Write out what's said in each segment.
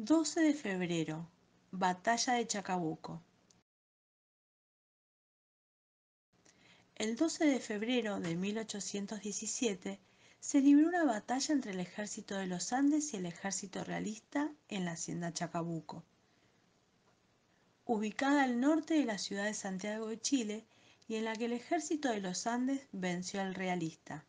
12 de febrero, Batalla de Chacabuco. El 12 de febrero de 1817 se libró una batalla entre el ejército de los Andes y el ejército realista en la hacienda Chacabuco. Ubicada al norte de la ciudad de Santiago de Chile y en la que el ejército de los Andes venció al realista.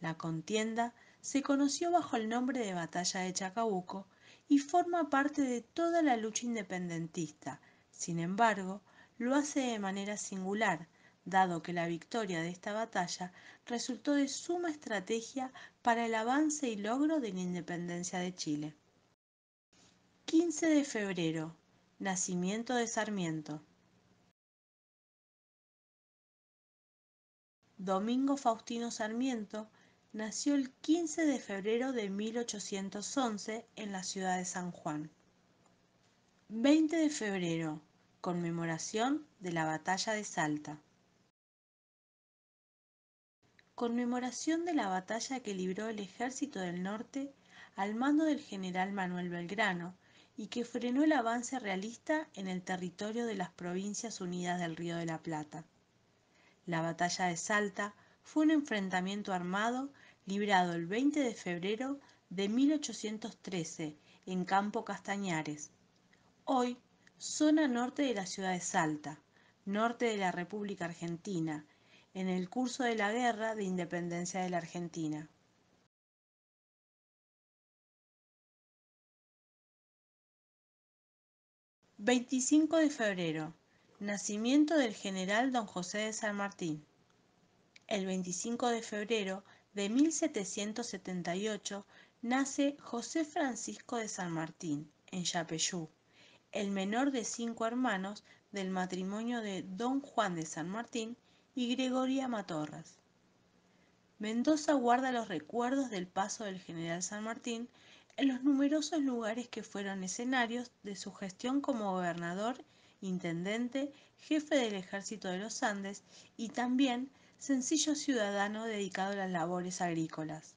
La contienda se conoció bajo el nombre de Batalla de Chacabuco y forma parte de toda la lucha independentista. Sin embargo, lo hace de manera singular, dado que la victoria de esta batalla resultó de suma estrategia para el avance y logro de la independencia de Chile. 15 de febrero, nacimiento de Sarmiento. Domingo Faustino Sarmiento nació el 15 de febrero de 1811 en la ciudad de San Juan. 20 de febrero, conmemoración de la batalla de Salta. Conmemoración de la batalla que libró el ejército del norte al mando del general Manuel Belgrano y que frenó el avance realista en el territorio de las Provincias Unidas del Río de la Plata. La batalla de Salta fue un enfrentamiento armado librado el 20 de febrero de 1813 en Campo Castañares. Hoy, zona norte de la ciudad de Salta, norte de la República Argentina, en el curso de la Guerra de Independencia de la Argentina. ...25 de febrero... ...nacimiento del general don José de San Martín... ...el 25 de febrero de 1778 nace José Francisco de San Martín, en Yapeyú, el menor de cinco hermanos del matrimonio de Don Juan de San Martín y Gregoria Matorras. Mendoza guarda los recuerdos del paso del general San Martín en los numerosos lugares que fueron escenarios de su gestión como gobernador, intendente, jefe del ejército de los Andes y también sencillo ciudadano dedicado a las labores agrícolas.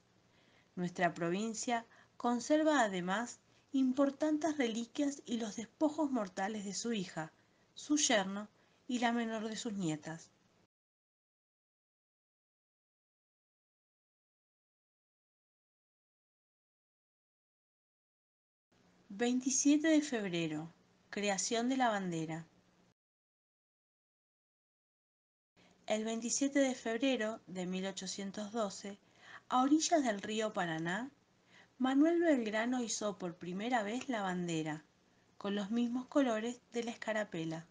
Nuestra provincia conserva además importantes reliquias y los despojos mortales de su hija, su yerno y la menor de sus nietas. ...27 de febrero... ...creación de la bandera... El 27 de febrero de 1812, a orillas del río Paraná, Manuel Belgrano hizo por primera vez la bandera, con los mismos colores de la escarapela.